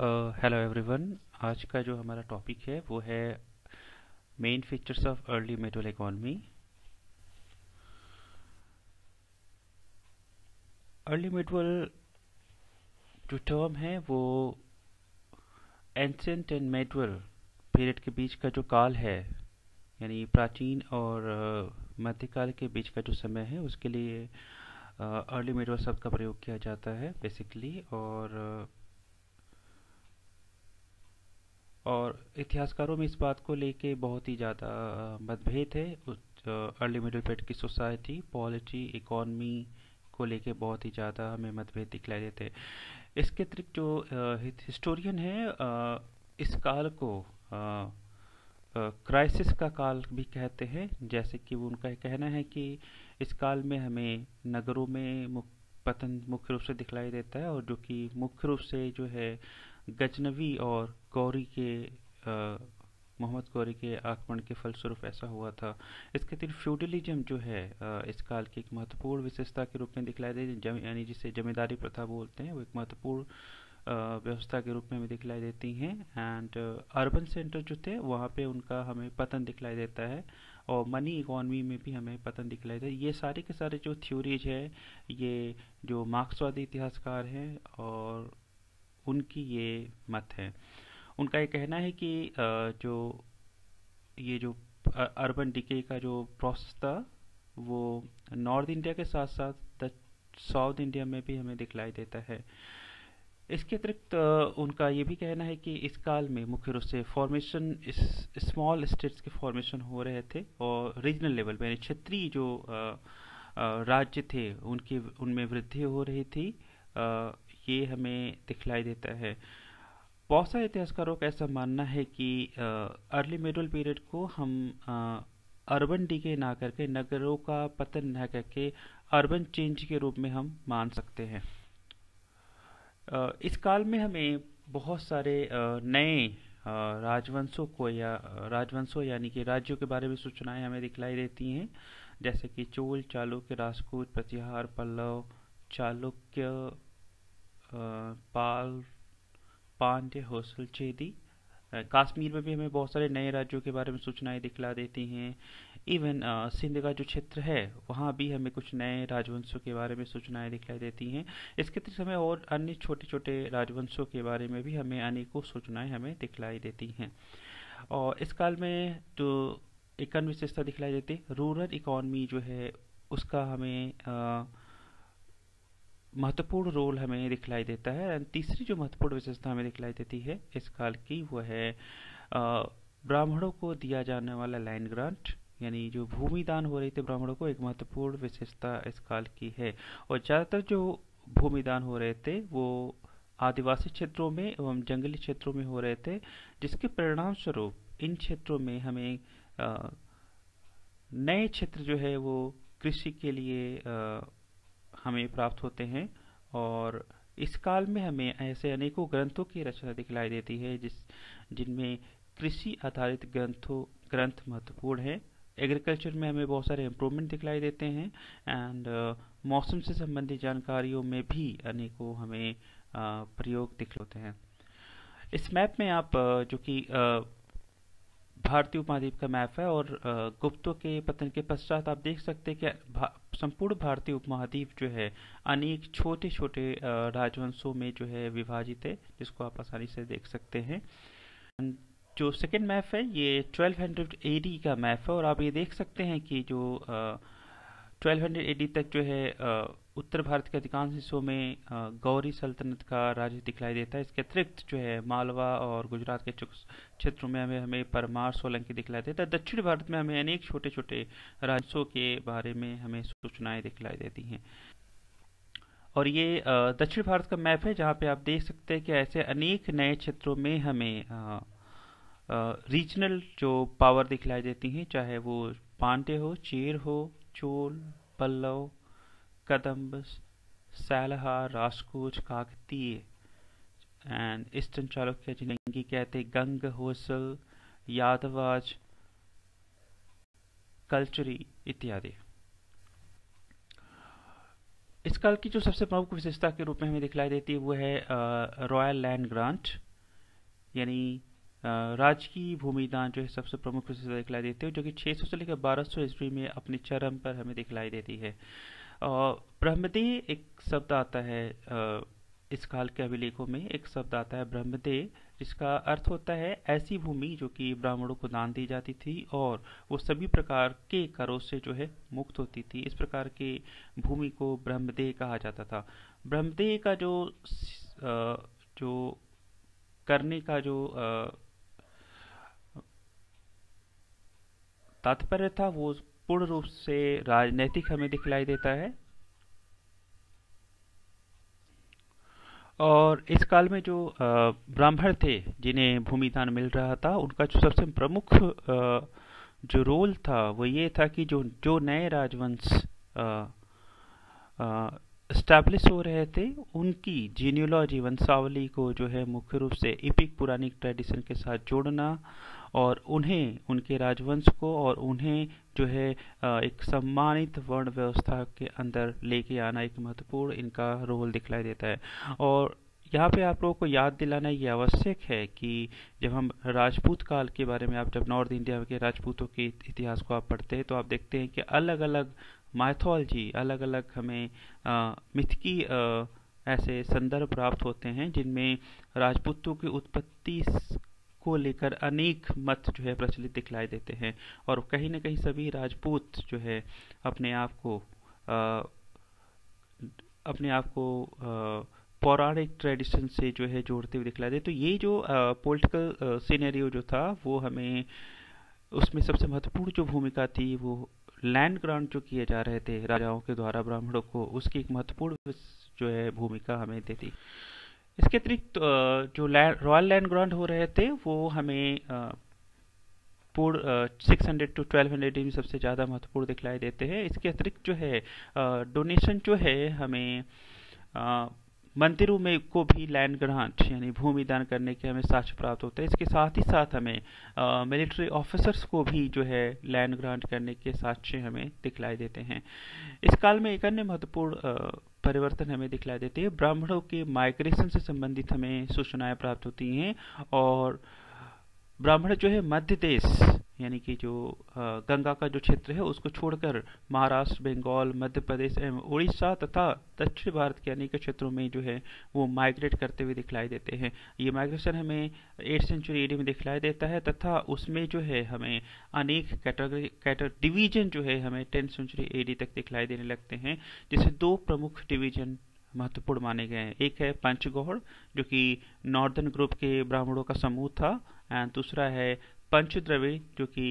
hello uh, everyone आज का जो हमारा टॉपिक है वो है main features of early metal economy early metal जो टर्म है वो एंसेंट एंड मेटल पीरियड के बीच का जो काल है यानी प्राचीन और मध्यकाल के बीच का जो समय है उसके लिए अर्ली मेटल शब्द का प्रयोग किया जाता है बेसिकली और uh, और इतिहासकारों में इस बात को लेके बहुत ही ज़्यादा मतभेद है अर्ली मिडिल पेट की सोसाइटी पॉलिटी इकॉनमी को लेके बहुत ही ज़्यादा हमें मतभेद दिखलाई देते हैं इसके अतिरिक्त जो हिस्टोरियन है इस काल को क्राइसिस का काल भी कहते हैं जैसे कि वो उनका कहना है कि इस काल में हमें नगरों में पतन मुख्य रूप से दिखलाई देता है और जो कि मुख्य रूप से जो है गजनवी और गौरी के मोहम्मद गौरी के आक्रमण के फलस्वरूप ऐसा हुआ था इसके अतिरिक्त फ्यूडलिज्म जो है इस काल की एक महत्वपूर्ण विशेषता के रूप में दिखलाई देती यानी जिसे जमींदारी प्रथा बोलते हैं वो एक महत्वपूर्ण व्यवस्था के रूप में हमें दिखलाई देती हैं एंड अर्बन सेंटर जो थे वहाँ पे उनका हमें पतन दिखलाई देता है और मनी इकोनॉमी में भी हमें पतन दिखलाई देता है ये सारे के सारे जो थ्योरीज है ये जो मार्क्सवादी इतिहासकार हैं और उनकी ये मत है उनका ये कहना है कि जो ये जो अर्बन डिके का जो प्रोसेस था वो नॉर्थ इंडिया के साथ साथ साउथ इंडिया में भी हमें दिखलाई देता है इसके अतिरिक्त उनका ये भी कहना है कि इस काल में मुख्य रूप से फॉर्मेशन इस स्मॉल स्टेट्स के फॉर्मेशन हो रहे थे और रीजनल लेवल पर क्षेत्रीय जो राज्य थे उनके उनमें वृद्धि हो रही थी ये हमें दिखलाई देता है बहुत सारे इतिहासकारों का ऐसा मानना है कि अर्ली मिडल पीरियड को हम अर्बन डीके ना करके नगरों का पतन ना करके अर्बन चेंज के रूप में हम मान सकते हैं आ, इस काल में हमें बहुत सारे नए राजवंशों को या राजवंशों यानी कि राज्यों के बारे में सूचनाएं हमें दिखलाई देती हैं जैसे कि चोल चालुक्य राजपूत प्रतिहार पल्लव चालुक्य पाल पांडे हौसल चेदी कश्मीर में भी हमें बहुत सारे नए राज्यों के बारे में सूचनाएं दिखला देती हैं इवन सिंध का जो क्षेत्र है वहाँ भी हमें कुछ नए राजवंशों के बारे में सूचनाएं दिखलाई देती हैं इसके अतिरिक्त हमें और अन्य छोटे छोटे राजवंशों के बारे में भी हमें अनेकों सूचनाएं हमें दिखलाई देती हैं और इस काल में जो तो एक विशेषता दिखलाई देती है रूरल इकॉनमी जो है उसका हमें आ, महत्वपूर्ण रोल हमें दिखलाई देता है एंड तीसरी जो महत्वपूर्ण विशेषता हमें दिखलाई देती है इस काल की वह है ब्राह्मणों को दिया जाने वाला लैंड ग्रांट यानी जो भूमि दान हो रही थी ब्राह्मणों को एक महत्वपूर्ण विशेषता इस काल की है और ज़्यादातर जो भूमि दान हो रहे थे वो आदिवासी क्षेत्रों में एवं जंगली क्षेत्रों में हो रहे थे जिसके परिणाम स्वरूप इन क्षेत्रों में हमें नए क्षेत्र जो है वो कृषि के लिए आ, हमें प्राप्त होते हैं और इस काल में हमें ऐसे अनेकों ग्रंथों की रचना दिखलाई देती है जिस जिनमें कृषि आधारित ग्रंथों ग्रंथ महत्वपूर्ण है एग्रीकल्चर में हमें बहुत सारे इम्प्रूवमेंट दिखलाई देते हैं एंड uh, मौसम से संबंधित जानकारियों में भी अनेकों हमें uh, प्रयोग दिखलाते हैं इस मैप में आप uh, जो कि भारतीय उपमहाद्वीप का मैप है और गुप्तों के पतन के पश्चात आप देख सकते हैं कि संपूर्ण भारतीय उपमहाद्वीप जो है अनेक छोटे छोटे राजवंशों में जो है विभाजित है जिसको आप आसानी से देख सकते हैं जो सेकेंड मैप है ये 1200 एडी का मैप है और आप ये देख सकते हैं कि जो 1200 एडी तक जो है उत्तर भारत के अधिकांश हिस्सों में गौरी सल्तनत का राज्य दिखलाई देता है इसके अतिरिक्त जो है मालवा और गुजरात के क्षेत्रों में हमें हमें परमार सोलंकी दिखलाई देता है दक्षिण भारत में हमें अनेक छोटे छोटे राज्यों के बारे में हमें सूचनाएं दिखलाई देती हैं और ये दक्षिण भारत का मैप है जहाँ पे आप देख सकते हैं कि ऐसे अनेक नए क्षेत्रों में हमें रीजनल जो पावर दिखलाई देती हैं चाहे वो पांडे हो चेर हो Chola Pallava Kadambas, Salaha, Raskoch, Kakatiya, and Eastern Chalukya, Jilingi Kete, Gang, Hosal, Yadavaj, Kalachuri इत्यादि इस काल की जो सबसे प्रमुख विशेषता के रूप में हमें दिखलाई देती है वो है रॉयल लैंड ग्रांट यानी राजकीय भूमिदान जो है सबसे प्रमुख विशेषता दिखलाई देती है जो कि 600 से लेकर 1200 ईस्वी में अपने चरम पर हमें दिखलाई देती है ब्रह्मदेह एक शब्द आता है इस काल के अभिलेखों में एक शब्द आता है ब्रह्मदेह जिसका अर्थ होता है ऐसी भूमि जो कि ब्राह्मणों को दान दी जाती थी और वो सभी प्रकार के करों से जो है मुक्त होती थी इस प्रकार के भूमि को ब्रह्मदेह कहा जाता था ब्रह्मदेह का जो जो करने का जो तात्पर्य था वो पूर्ण रूप से राजनैतिक हमें दिखलाई देता है और इस काल में जो ब्राह्मण थे जिन्हें भूमिदान मिल रहा था उनका जो सबसे प्रमुख जो रोल था वो ये था कि जो जो नए राजवंश स्टैब्लिश हो रहे थे उनकी जीनियोलॉजी वंशावली को जो है मुख्य रूप से इपिक पुरानी ट्रेडिशन के साथ जोड़ना और उन्हें उनके राजवंश को और उन्हें जो है एक सम्मानित वर्ण व्यवस्था के अंदर लेके आना एक महत्वपूर्ण इनका रोल दिखलाई देता है और यहाँ पे आप लोगों को याद दिलाना ये आवश्यक है कि जब हम राजपूत काल के बारे में आप जब नॉर्थ इंडिया के राजपूतों के इतिहास को आप पढ़ते हैं तो आप देखते हैं कि अलग अलग माइथोलॉजी अलग अलग हमें मिथकी ऐसे संदर्भ प्राप्त होते हैं जिनमें राजपूतों की उत्पत्ति को लेकर अनेक मत जो है प्रचलित दिखलाई देते हैं और कहीं ना कहीं सभी राजपूत जो है अपने आप को आ, अपने आप को पौराणिक ट्रेडिशन से जो है जोड़ते हुए दिखलाई दे तो ये जो पॉलिटिकल सीनेरियो जो था वो हमें उसमें सबसे महत्वपूर्ण जो भूमिका थी वो लैंड ग्रांट जो किए जा रहे थे राजाओं के द्वारा ब्राह्मणों को उसकी एक महत्वपूर्ण जो है भूमिका हमें देती इसके अतिरिक्त जो रॉयल लैंड ग्रांट हो रहे थे वो हमें पूर्ण six hundred to twelve hundred में सबसे ज़्यादा महत्वपूर्ण दिखलाई देते हैं इसके अतिरिक्त जो है डोनेशन जो है हमें मंदिरों में को भी लैंड ग्रांट यानी भूमि दान करने के हमें साक्ष्य प्राप्त होता है इसके साथ ही साथ हमें मिलिट्री ऑफिसर्स को भी जो है लैंड ग्रांट करने के साक्ष्य हमें दिखलाई देते हैं इस काल में एक अन्य महत्वपूर्ण परिवर्तन हमें दिखलाई देते हैं ब्राह्मणों के माइग्रेशन से संबंधित हमें सूचनाएं प्राप्त होती हैं और ब्राह्मण जो है मध्य देश यानी कि जो गंगा का जो क्षेत्र है उसको छोड़कर महाराष्ट्र बंगाल मध्य प्रदेश एवं उड़ीसा तथा दक्षिण भारत के अनेक क्षेत्रों में जो है वो माइग्रेट करते हुए दिखलाई देते हैं ये माइग्रेशन हमें एट सेंचुरी एडी में दिखलाई देता है तथा उसमें जो है हमें अनेक कैटेगरी कैटर डिवीजन जो है हमें टेंथ सेंचुरी एडी तक दिखलाई देने लगते हैं जिसे दो प्रमुख डिवीजन महत्वपूर्ण माने गए हैं एक है पंचगौड़ जो कि नॉर्दर्न ग्रुप के ब्राह्मणों का समूह था एंड दूसरा है पंच द्रविड़ जो कि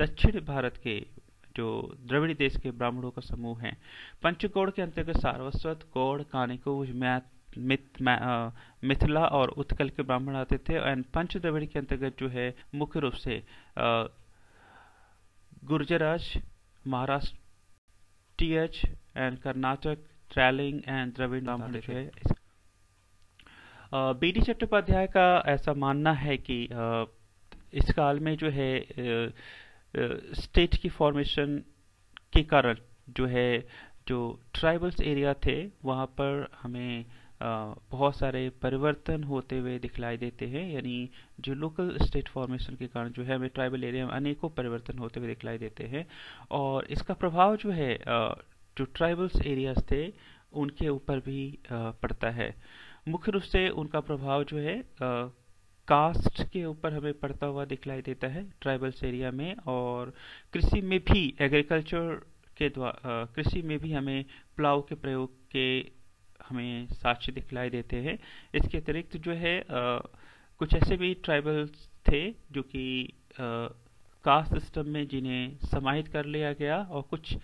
दक्षिण भारत के जो द्रविड़ी देश के ब्राह्मणों का समूह है पंचकोण के अंतर्गत सारस्वत गौड़ कानिको मैत मिथ, मिथिला और उत्कल के ब्राह्मण आते थे एंड पंच द्रविड़ के अंतर्गत जो है मुख्य रूप से गुर्जराज महाराष्ट्र टीएच एंड कर्नाटक ट्रैलिंग एंड द्रविड़ ब्राह्मण जो है बी डी चट्टोपाध्याय का ऐसा मानना है कि आ, इस काल में जो है स्टेट की फॉर्मेशन के कारण जो है जो ट्राइबल्स एरिया थे वहाँ पर हमें बहुत सारे परिवर्तन होते हुए दिखलाई देते हैं यानी जो लोकल स्टेट फॉर्मेशन के कारण जो है हमें ट्राइबल एरिया में अनेकों परिवर्तन होते हुए दिखलाई देते हैं और इसका प्रभाव जो है जो ट्राइबल्स एरियाज थे उनके ऊपर भी पड़ता है मुख्य रूप से उनका प्रभाव जो है कास्ट के ऊपर हमें पड़ता हुआ दिखलाई देता है ट्राइबल्स एरिया में और कृषि में भी एग्रीकल्चर के द्वारा कृषि में भी हमें प्लाव के प्रयोग के हमें साक्ष्य दिखलाई देते हैं इसके अतिरिक्त जो है आ, कुछ ऐसे भी ट्राइबल्स थे जो कि कास्ट सिस्टम में जिन्हें समाहित कर लिया गया और कुछ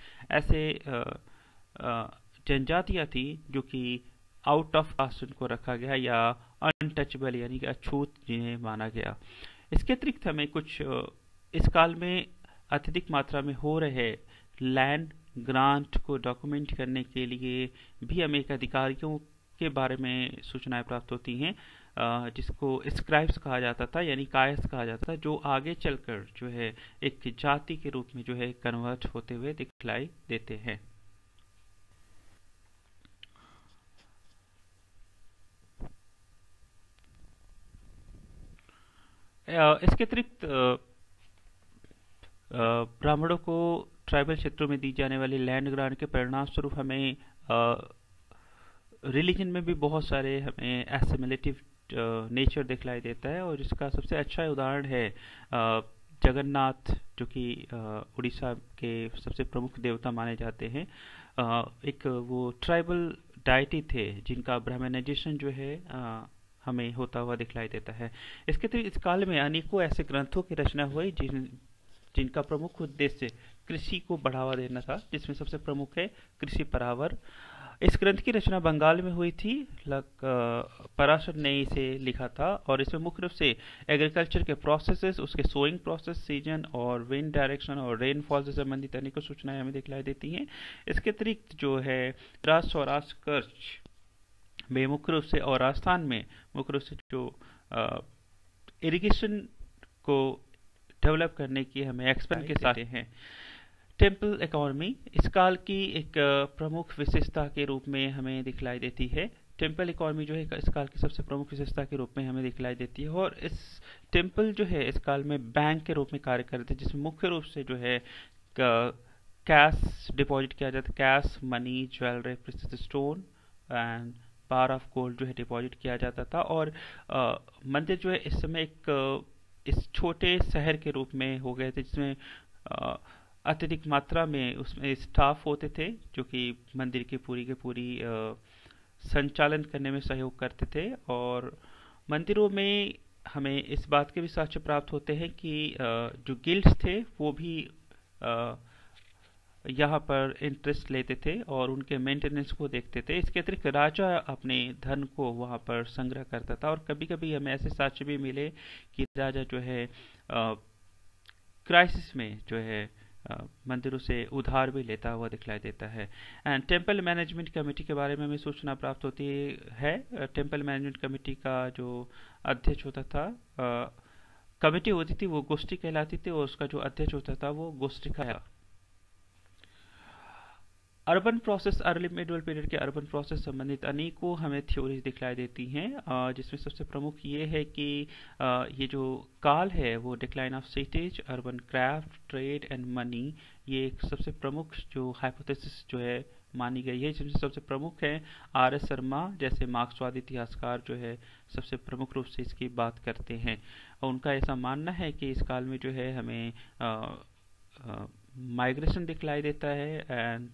ऐसे जनजातियाँ थी जो कि आउट ऑफ कास्ट उनको रखा गया या अनटचेबल यानी कि अछूत जिन्हें माना गया इसके अतिरिक्त हमें कुछ इस काल में अत्यधिक मात्रा में हो रहे लैंड ग्रांट को डॉक्यूमेंट करने के लिए भी हमें एक अधिकारियों के बारे में सूचनाएं प्राप्त होती हैं जिसको स्क्राइब्स कहा जाता था यानी कायस कहा जाता था जो आगे चलकर जो है एक जाति के रूप में जो है कन्वर्ट होते हुए दिखलाई देते हैं इसके अतिरिक्त ब्राह्मणों को ट्राइबल क्षेत्रों में दी जाने वाली लैंड ग्रांट के परिणाम स्वरूप हमें रिलीजन में भी बहुत सारे हमें एसिमिलेटिव नेचर दिखलाई देता है और इसका सबसे अच्छा उदाहरण है जगन्नाथ जो कि उड़ीसा के सबसे प्रमुख देवता माने जाते हैं एक वो ट्राइबल डाइटी थे जिनका ब्राह्मणाइजेशन जो है हमें होता हुआ दिखलाई देता है इसके तो इस काल में अनेकों ऐसे ग्रंथों की रचना हुई जिन जिनका प्रमुख उद्देश्य कृषि को बढ़ावा देना था जिसमें सबसे प्रमुख है कृषि परावर इस ग्रंथ की रचना बंगाल में हुई थी लग पराशर ने इसे लिखा था और इसमें मुख्य रूप से एग्रीकल्चर के प्रोसेसेस उसके सोइंग प्रोसेस सीजन और विंड डायरेक्शन और रेनफॉल से संबंधित अनेकों सूचनाएं हमें दिखलाई देती हैं इसके अतिरिक्त जो है राज स्वराज कर्ज में मुख्य रूप से और राजस्थान में मुख्य रूप से जो इरिगेशन को डेवलप करने की हमें एक्सपेंड के साथ हैं टेम्पल इकोनॉमी इस काल की एक प्रमुख विशेषता के रूप में हमें दिखलाई देती है टेम्पल इकोनॉमी जो है इस काल की सबसे प्रमुख विशेषता के रूप में हमें दिखलाई देती है और इस टेम्पल जो है इस काल में बैंक के रूप में कार्य करते हैं जिसमें मुख्य रूप से जो है कैश डिपॉजिट किया जाता है cash money jewellery stone and bar of gold जो है डिपॉजिट किया जाता था और आ, मंदिर जो है इस समय एक इस छोटे शहर के रूप में हो गए थे जिसमें अत्यधिक मात्रा में उसमें स्टाफ होते थे जो कि मंदिर की पूरी के पूरी आ, संचालन करने में सहयोग करते थे और मंदिरों में हमें इस बात के भी साक्ष्य प्राप्त होते हैं कि जो गिल्ड्स थे वो भी यहाँ पर इंटरेस्ट लेते थे और उनके मेंटेनेंस को देखते थे इसके अतिरिक्त राजा अपने धन को वहाँ पर संग्रह करता था और कभी कभी हमें ऐसे साक्ष्य भी मिले कि राजा जो है क्राइसिस में जो है मंदिरों से उधार भी लेता हुआ दिखलाई देता है एंड टेम्पल मैनेजमेंट कमेटी के बारे में हमें सूचना प्राप्त होती है टेम्पल मैनेजमेंट कमेटी का जो अध्यक्ष होता था आ, कमेटी होती थी वो गोष्ठी कहलाती थी और उसका जो अध्यक्ष होता था वो गोष्ठी का urban process early middle period के अर्बन प्रोसेस संबंधित अनेकों हमें थ्योरीज दिखलाई देती हैं जिसमें सबसे प्रमुख ये है कि ये जो काल है वो decline of cities urban craft trade and money ये एक सबसे प्रमुख जो हाइपोथेसिस जो है मानी गई है जिनमें सबसे प्रमुख है आर एस शर्मा जैसे मार्क्सवादी इतिहासकार जो है सबसे प्रमुख रूप से इसकी बात करते हैं और उनका ऐसा मानना है कि इस काल में जो है हमें आ, आ, माइग्रेशन दिखलाई देता है एंड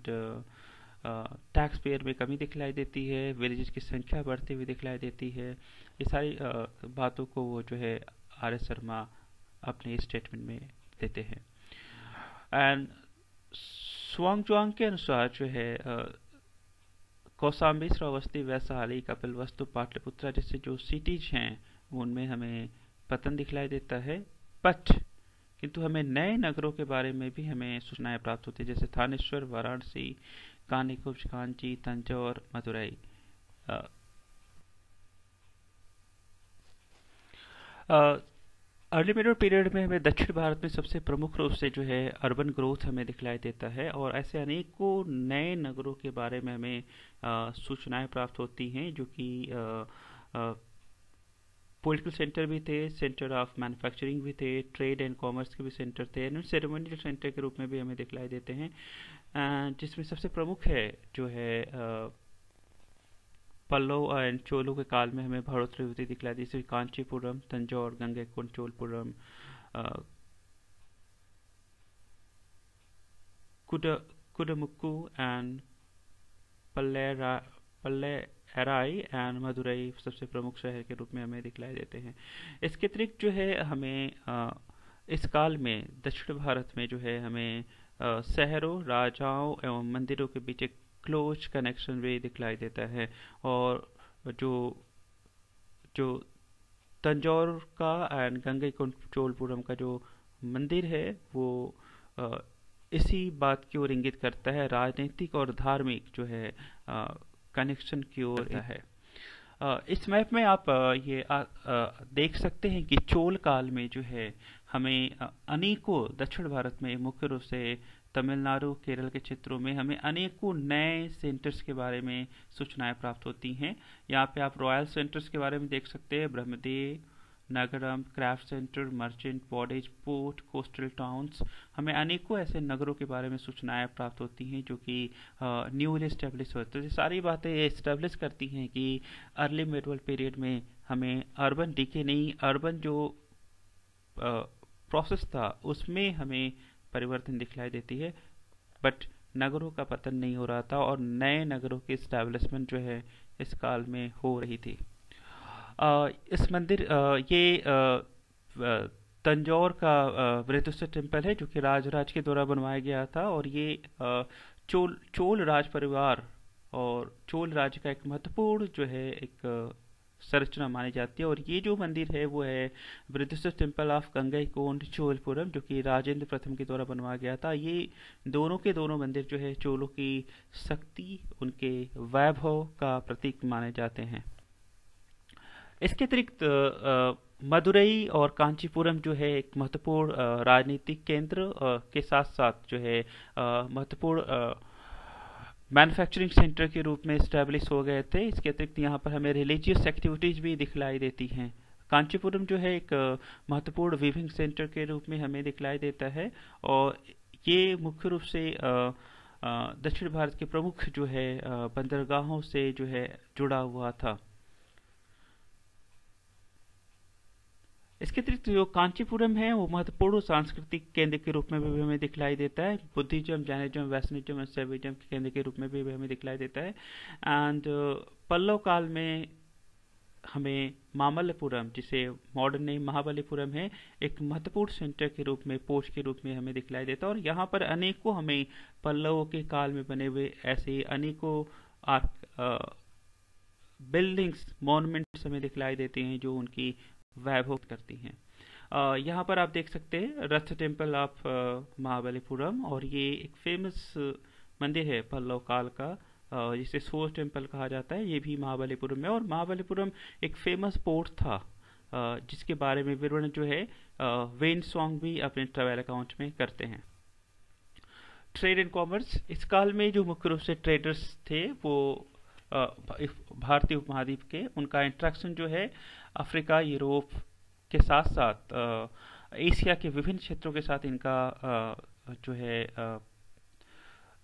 टैक्स पेयर में कमी दिखलाई देती है विलेज की संख्या बढ़ती हुई दिखलाई देती है ये सारी uh, बातों को वो जो है आर एस शर्मा अपने स्टेटमेंट में देते हैं एंड स्वांग चुआंग के अनुसार जो है uh, कौसाम्बी श्रावस्ती वैशाली वस्तु पाटलिपुत्रा जैसे जो सिटीज हैं उनमें हमें पतन दिखलाई देता है बट किंतु हमें नए नगरों के बारे में भी हमें सूचनाएं प्राप्त होती है जैसे Thaneshwar Varanasi Kanyakubja Kanchi Tanjore Madurai early middle period में हमें दक्षिण भारत में सबसे प्रमुख रूप से जो है अर्बन ग्रोथ हमें दिखलाई देता है और ऐसे अनेकों नए नगरों के बारे में हमें सूचनाएं प्राप्त होती हैं जो कि पोलिटिकल सेंटर भी थे सेंटर ऑफ मैन्युफैक्चरिंग भी थे ट्रेड एंड कॉमर्स के भी सेंटर थे एंड सेरेमोनियल सेंटर के रूप में भी हमें दिखलाई देते हैं जिसमें सबसे प्रमुख है जो है पल्लव एंड चोलों के काल में हमें भरोत्री दिखलाई दी जैसे कांचीपुरम तंजौर गंगे कुंड चोलपुरम कुडमुक्कू एंड पल्ले पल्ले एराई एंड मदुरई सबसे प्रमुख शहर के रूप में हमें दिखलाए देते हैं इसके अतिरिक्त जो है हमें इस काल में दक्षिण भारत में जो है हमें शहरों राजाओं एवं मंदिरों के बीच एक क्लोज कनेक्शन भी दिखलाई देता है और जो जो तंजौर का एंड गंगे चोलपुरम का जो मंदिर है वो इसी बात की ओर इंगित करता है राजनीतिक और धार्मिक जो है कनेक्शन की ओर है इस मैप में आप ये आ, आ, देख सकते हैं कि चोल काल में जो है हमें अनेकों दक्षिण भारत में मुख्य रूप से तमिलनाडु केरल के क्षेत्रों में हमें अनेकों नए सेंटर्स के बारे में सूचनाएं प्राप्त होती हैं यहाँ पे आप रॉयल सेंटर्स के बारे में देख सकते हैं ब्रह्मदेव नगरम क्राफ्ट सेंटर मर्चेंट बॉडेज पोर्ट कोस्टल टाउन्स हमें अनेकों ऐसे नगरों के बारे में सूचनाएं प्राप्त होती हैं जो कि न्यूली इस्टेब्लिश होते हैं तो सारी बातें इस्टेब्लिश करती हैं कि अर्ली मेडवल पीरियड में हमें अर्बन डीके नहीं अर्बन जो प्रोसेस था उसमें हमें परिवर्तन दिखलाई देती है बट नगरों का पतन नहीं हो रहा था और नए नगरों की इस्टेब्लिशमेंट जो है इस काल में हो रही थी इस मंदिर ये तंजौर का वृद्धस्व टेम्पल है जो कि राजराज के द्वारा बनवाया गया था और ये चोल चोल राज परिवार और चोल राज्य का एक महत्वपूर्ण जो है एक संरचना मानी जाती है और ये जो मंदिर है वो है वृद्धस्व टेम्पल ऑफ गंगई कोंड चोलपुरम जो कि राजेंद्र प्रथम के द्वारा बनवाया गया था ये दोनों के दोनों मंदिर जो है चोलों की शक्ति उनके वैभव का प्रतीक माने जाते हैं इसके अतिरिक्त मदुरई और कांचीपुरम जो है एक महत्वपूर्ण राजनीतिक केंद्र के साथ साथ जो है महत्वपूर्ण मैन्युफैक्चरिंग सेंटर के रूप में इस्टेब्लिश हो गए थे इसके अतिरिक्त यहाँ पर हमें रिलीजियस एक्टिविटीज़ भी दिखलाई देती हैं कांचीपुरम जो है एक महत्वपूर्ण विविंग सेंटर के रूप में हमें दिखलाई देता है और ये मुख्य रूप से दक्षिण भारत के प्रमुख जो है बंदरगाहों से जो है जुड़ा हुआ था इसके अतिरिक्त जो कांचीपुरम है वो महत्वपूर्ण सांस्कृतिक केंद्र के रूप में भी हमें दिखलाई देता है बुद्धिज्म जैनिज्म वैष्णविज्म और सैविज्म के केंद्र के रूप में भी हमें दिखलाई देता है एंड पल्लव काल में हमें मामल्लपुरम जिसे मॉडर्न नेम महाबलीपुरम है एक महत्वपूर्ण सेंटर के रूप में पोस्ट के रूप में हमें दिखलाई देता है और यहाँ पर अनेकों हमें पल्लवों के काल में बने हुए ऐसे अनेकों आर्क बिल्डिंग्स मॉन्यूमेंट्स हमें दिखलाई देते हैं जो उनकी वैभव करती हैं यहाँ पर आप देख सकते हैं रथ टेम्पल ऑफ महाबलीपुरम और ये एक फेमस मंदिर है पल्लव काल का जिसे सो टेम्पल कहा जाता है ये भी महाबलीपुरम में और महाबलीपुरम एक फेमस पोर्ट था जिसके बारे में विवरण जो है वेन सॉन्ग भी अपने ट्रेवल अकाउंट में करते हैं ट्रेड एंड कॉमर्स इस काल में जो मुख्य रूप से ट्रेडर्स थे वो भारतीय उपमहाद्वीप के उनका इंट्रैक्शन जो है अफ्रीका यूरोप के साथ साथ एशिया के विभिन्न क्षेत्रों के साथ इनका जो है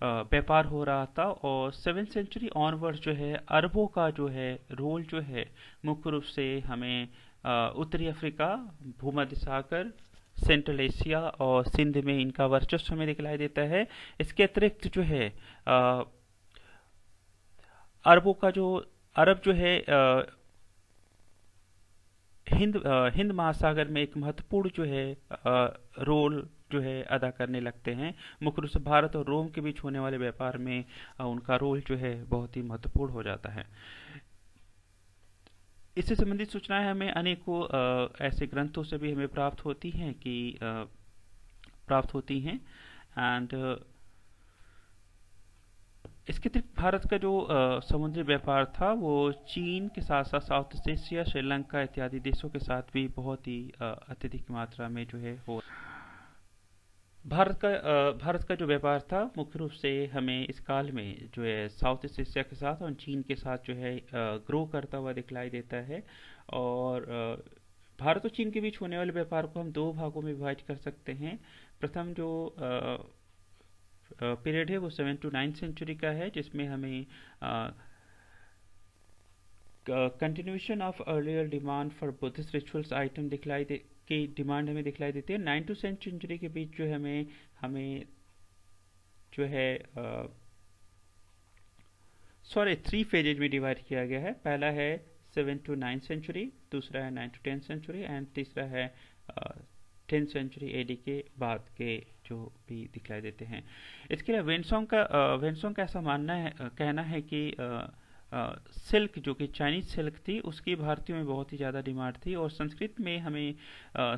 व्यापार हो रहा था और सेवन सेंचुरी ऑनवर्ड जो है अरबों का जो है रोल जो है मुख्य रूप से हमें उत्तरी अफ्रीका भूमध्य सागर सेंट्रल एशिया और सिंध में इनका वर्चस्व हमें दिखलाई देता है इसके अतिरिक्त जो है अरबों का जो अरब जो है आ, हिंद आ, हिंद महासागर में एक महत्वपूर्ण जो है आ, रोल जो है अदा करने लगते हैं मुख्य रूप से भारत और रोम के बीच होने वाले व्यापार में आ, उनका रोल जो है बहुत ही महत्वपूर्ण हो जाता है इससे संबंधित सूचनाएं हमें अनेकों ऐसे ग्रंथों से भी हमें प्राप्त होती हैं कि प्राप्त होती हैं एंड इसके अतिरिक्त भारत का जो समुद्री व्यापार था वो चीन के साथ साथ साउथ ईस्ट एशिया श्रीलंका इत्यादि देशों के साथ भी बहुत ही अत्यधिक मात्रा में जो है हो भारत का आ, भारत का जो व्यापार था मुख्य रूप से हमें इस काल में जो है साउथ ईस्ट एशिया के साथ और चीन के साथ जो है ग्रो करता हुआ दिखलाई देता है और आ, भारत और चीन के बीच होने वाले व्यापार को हम दो भागों में विभाजित कर सकते हैं प्रथम जो आ, पीरियड है वो सेवन टू नाइन्थ सेंचुरी का है जिसमें हमें continuation of earlier demand for Buddhist rituals item दिखलाई दे की डिमांड हमें दिखलाई देती है नाइन टू सेंट सेंचुरी के बीच जो हमें हमें जो है सॉरी थ्री फेजेज में डिवाइड किया गया है पहला है सेवन टू नाइन्थ सेंचुरी दूसरा है nine to tenth century and तीसरा है टेंथ सेंचुरी एडी के बाद के जो भी दिखलाई देते हैं इसके लिए वेंसोंग का वेंसोंग का ऐसा मानना है कहना है कि सिल्क जो कि चाइनीज सिल्क थी उसकी भारतीयों में बहुत ही ज़्यादा डिमांड थी और संस्कृत में हमें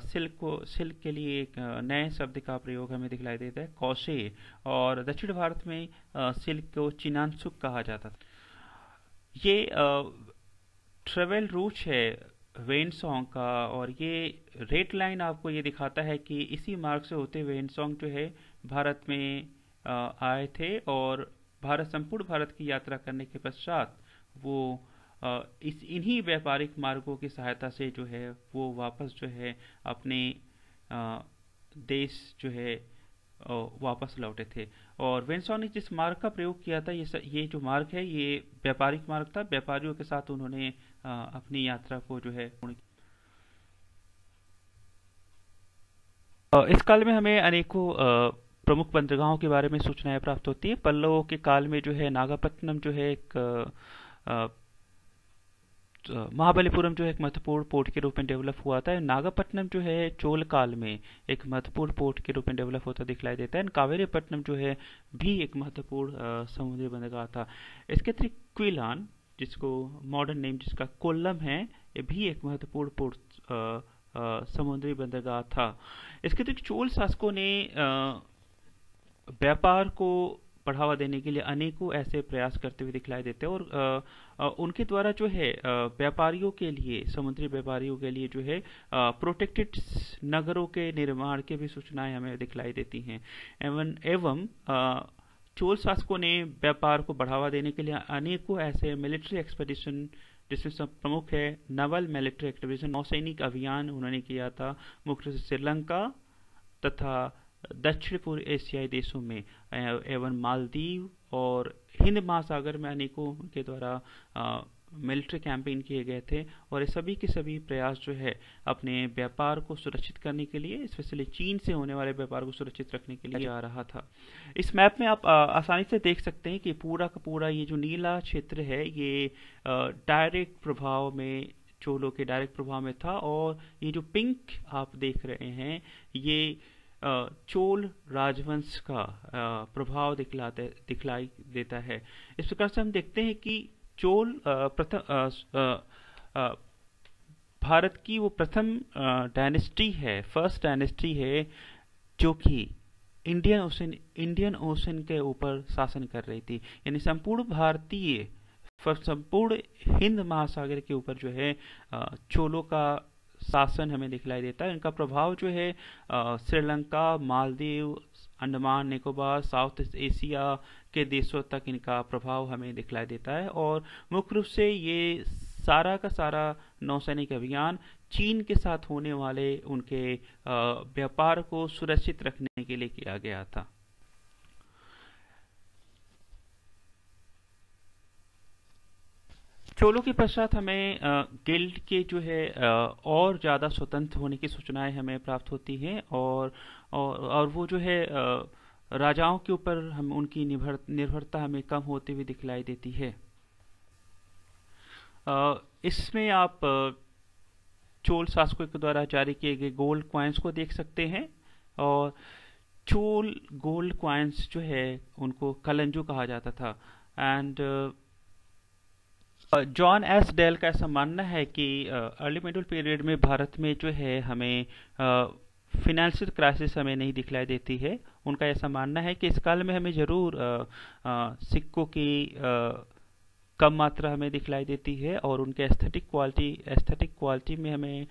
सिल्क को सिल्क के लिए एक नए शब्द का प्रयोग हमें दिखलाई देता है कौशे और दक्षिण भारत में सिल्क को चिनानसुक कहा जाता था ये ट्रेवल रूट है वेन सॉन्ग का और ये रेड लाइन आपको ये दिखाता है कि इसी मार्ग से होते वेन सॉन्ग जो है भारत में आए थे और भारत संपूर्ण भारत की यात्रा करने के पश्चात वो इस इन्हीं व्यापारिक मार्गों की सहायता से जो है वो वापस जो है अपने देश जो है वापस लौटे थे और वेंसॉन ने जिस मार्ग का प्रयोग किया था ये ये जो मार्ग है ये व्यापारिक मार्ग था व्यापारियों के साथ उन्होंने अपनी यात्रा को जो है इस काल में हमें अनेकों प्रमुख बंदरगाहों के बारे में सूचनाएं प्राप्त होती है पल्लवों के काल में जो है नागापट्टनम जो है एक महाबलीपुरम जो है एक महत्वपूर्ण पोर्ट के रूप में डेवलप हुआ था नागापट्टनम जो है चोल काल में एक महत्वपूर्ण पोर्ट के रूप में डेवलप होता दिखलाई देता है कावेरीपट्टनम जो है भी एक महत्वपूर्ण समुद्री बंदरगाह था इसके अतिरिक्त क्विलान जिसको मॉडर्न नेम जिसका कोल्लम है ये भी एक महत्वपूर्ण पोर्ट समुद्री बंदरगाह था इसके अतिरिक्त चोल शासकों ने व्यापार को बढ़ावा देने के लिए अनेकों ऐसे प्रयास करते हुए दिखलाई देते हैं और आ, आ, उनके द्वारा जो है व्यापारियों के लिए समुद्री व्यापारियों के लिए जो है प्रोटेक्टेड नगरों के निर्माण की भी सूचनाएं हमें दिखलाई देती हैं एवं एवं आ, चोल शासकों ने व्यापार को बढ़ावा देने के लिए अनेकों ऐसे मिलिट्री एक्सपेडिशन जिसमें सब प्रमुख है नवल मिलिट्री एक्सपेडिशन नौसैनिक अभियान उन्होंने किया था मुख्य रूप से श्रीलंका तथा दक्षिण पूर्व एशियाई देशों में एवं मालदीव और हिंद महासागर में अनेकों के द्वारा मिलिट्री कैंपेन किए गए थे और ये सभी के सभी प्रयास जो है अपने व्यापार को सुरक्षित करने के लिए स्पेशली चीन से होने वाले व्यापार को सुरक्षित रखने के लिए आ रहा था इस मैप में आप आसानी से देख सकते हैं कि पूरा का पूरा ये जो नीला क्षेत्र है ये डायरेक्ट प्रभाव में चोलों के डायरेक्ट प्रभाव में था और ये जो पिंक आप देख रहे हैं ये चोल राजवंश का प्रभाव दिखलाते दिखलाई देता है इस प्रकार से हम देखते हैं कि चोल प्रथम भारत की वो प्रथम डायनेस्टी है फर्स्ट डायनेस्टी है जो कि इंडियन ओशन इंडियन ओशन के ऊपर शासन कर रही थी यानी संपूर्ण भारतीय संपूर्ण हिंद महासागर के ऊपर जो है चोलों का शासन हमें दिखलाई देता है इनका प्रभाव जो है श्रीलंका मालदीव अंडमान निकोबार साउथ एशिया के देशों तक इनका प्रभाव हमें दिखलाई देता है और मुख्य रूप से ये सारा का सारा नौसैनिक अभियान चीन के साथ होने वाले उनके व्यापार को सुरक्षित रखने के लिए किया गया था चोलों के पश्चात हमें गिल्ड के जो है और ज़्यादा स्वतंत्र होने की सूचनाएं हमें प्राप्त होती हैं और और, वो जो है राजाओं के ऊपर हम उनकी निर्भर निर्भरता हमें कम होती हुई दिखलाई देती है इसमें आप चोल शासकों के द्वारा जारी किए गए गोल्ड क्वाइंस को देख सकते हैं और चोल गोल्ड क्वाइंस जो है उनको कलंजू कहा जाता था एंड जॉन एस डेल का ऐसा मानना है कि अर्ली मिडल पीरियड में भारत में जो है हमें फिनेंशियल क्राइसिस हमें नहीं दिखलाई देती है उनका ऐसा मानना है कि इस काल में हमें ज़रूर सिक्कों की कम मात्रा हमें दिखलाई देती है और उनके एस्थेटिक क्वालिटी एस्थेटिक क्वालिटी में हमें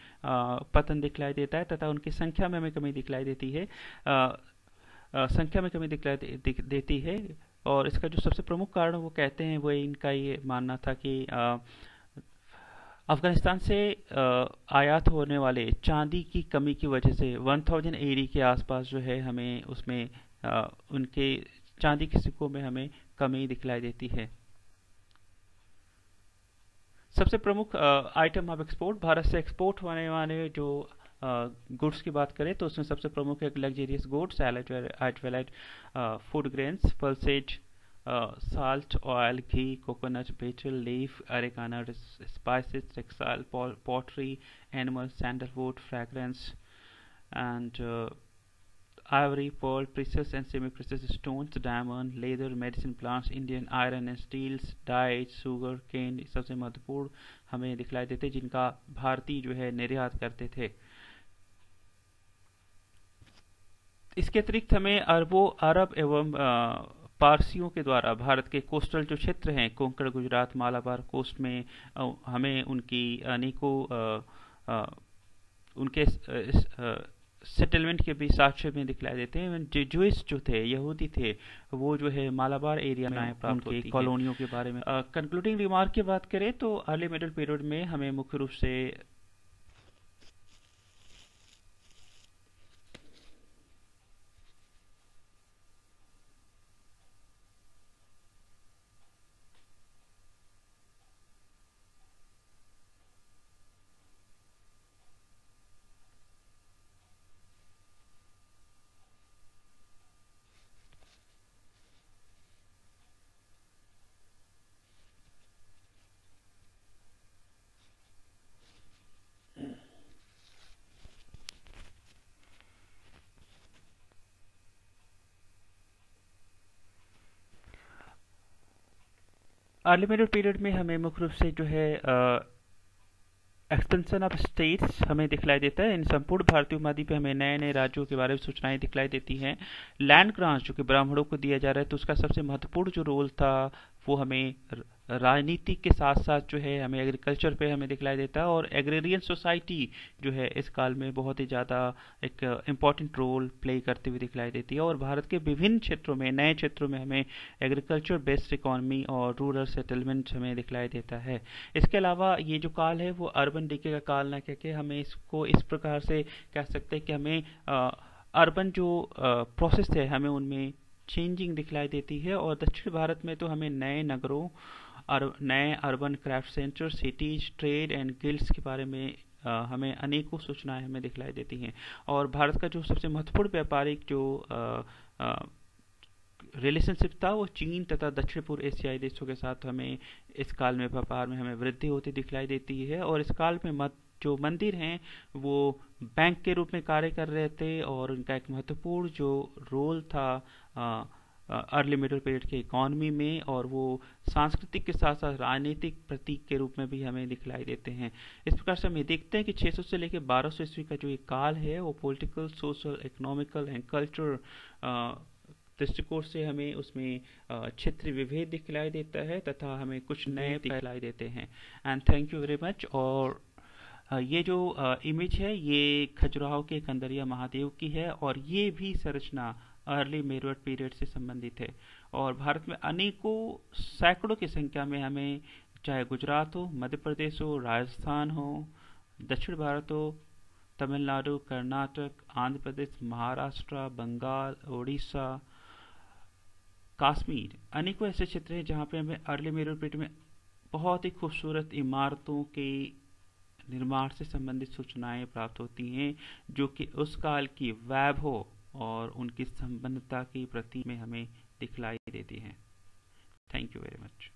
पतन दिखलाई देता है तथा उनकी संख्या में हमें कमी दिखलाई देती है आ, आ, संख्या में कमी दिखलाई दे, दे, देती है और इसका जो सबसे प्रमुख कारण वो कहते हैं वो इनका ये मानना था कि अफगानिस्तान से आयात होने वाले चांदी की कमी की वजह से 1000 एरी के आसपास जो है हमें उसमें आ, उनके चांदी के सिक्कों में हमें कमी दिखलाई देती है सबसे प्रमुख आइटम ऑफ एक्सपोर्ट भारत से एक्सपोर्ट होने वाले जो गुड्स की बात करें तो उसमें सबसे प्रमुख है luxurious goods at food grains pulses salt oil ghee coconut betel leaf arecanut spices textile pottery animal sandalwood fragrance and ivory pearl precious and semi precious stone diamond leather medicine plants Indian iron and steels dye sugar cane सबसे महत्वपूर्ण हमें दिखलाई देते जिनका भारतीय जो है निर्यात करते थे इसके अतिरिक्त हमें अरबों अरब एवं पारसियों के द्वारा भारत के कोस्टल जो क्षेत्र हैं कोंकण गुजरात मालाबार कोस्ट में हमें उनकी अनेकों उनके सेटलमेंट के भी साक्ष्य में दिखलाए देते हैं जुइस जो थे यहूदी थे वो जो है मालाबार एरिया में प्राप्त होती कॉलोनियों के बारे में कंक्लूडिंग रिमार्क की बात करें तो अर्ली मिडल पीरियड में हमें मुख्य रूप से अनलिमिटेड पीरियड में हमें मुख्य रूप से जो है एक्सपेंशन ऑफ स्टेट्स हमें दिखलाई देता है इन संपूर्ण भारतीय उपमादी पे हमें नए नए राज्यों के बारे में सूचनाएं दिखलाई देती हैं लैंड ग्रांट जो कि ब्राह्मणों को दिया जा रहा है तो उसका सबसे महत्वपूर्ण जो रोल था वो हमें राजनीति के साथ साथ जो है हमें एग्रीकल्चर पे हमें दिखलाई देता है और एग्रेरियन सोसाइटी जो है इस काल में बहुत ही ज़्यादा एक इम्पॉर्टेंट रोल प्ले करते हुए दिखलाई देती है और भारत के विभिन्न क्षेत्रों में नए क्षेत्रों में हमें एग्रीकल्चर बेस्ड इकॉनमी और रूरल सेटलमेंट हमें दिखलाई देता है इसके अलावा ये जो काल है वो अर्बन डीके का काल ना कह के हमें इसको इस प्रकार से कह सकते हैं कि हमें अर्बन जो प्रोसेस है हमें उनमें चेंजिंग दिखलाई देती है और दक्षिण भारत में तो हमें नए नगरों अर, नए urban craft centre cities trade and guilds के बारे में हमें अनेकों सूचनाएं हमें दिखलाई देती हैं और भारत का जो सबसे महत्वपूर्ण व्यापारिक जो रिलेशनशिप था वो चीन तथा दक्षिण पूर्व एशियाई देशों के साथ हमें इस काल में व्यापार में हमें वृद्धि होती दिखलाई देती है और इस काल में मत जो मंदिर हैं वो बैंक के रूप में कार्य कर रहे थे और उनका एक महत्वपूर्ण जो रोल था आ, अर्ली मिडल पीरियड के इकॉनमी में और वो सांस्कृतिक के साथ साथ राजनीतिक प्रतीक के रूप में भी हमें दिखलाई देते हैं इस प्रकार से हम ये देखते हैं कि 600 से लेकर 1200 ईस्वी का जो ये काल है वो political social economical and cultural दृष्टिकोण से हमें उसमें क्षेत्रीय विभेद दिखलाई देता है तथा हमें कुछ नए दिखलाई देते हैं and thank you very much और ये जो इमेज है ये खजुराहो के कंदरिया महादेव की है और ये भी संरचना अर्ली मेरठ पीरियड से संबंधित है और भारत में अनेकों सैकड़ों की संख्या में हमें चाहे गुजरात हो मध्य प्रदेश हो राजस्थान हो दक्षिण भारत हो तमिलनाडु कर्नाटक आंध्र प्रदेश महाराष्ट्र बंगाल उड़ीसा काश्मीर अनेकों ऐसे क्षेत्र हैं जहाँ पे हमें अर्ली मेरठ पीरियड में बहुत ही खूबसूरत इमारतों के निर्माण से संबंधित सूचनाएं प्राप्त होती हैं जो कि उस काल की वैभव और उनकी संबंधता की प्रति में हमें दिखलाई देती हैं थैंक यू वेरी मच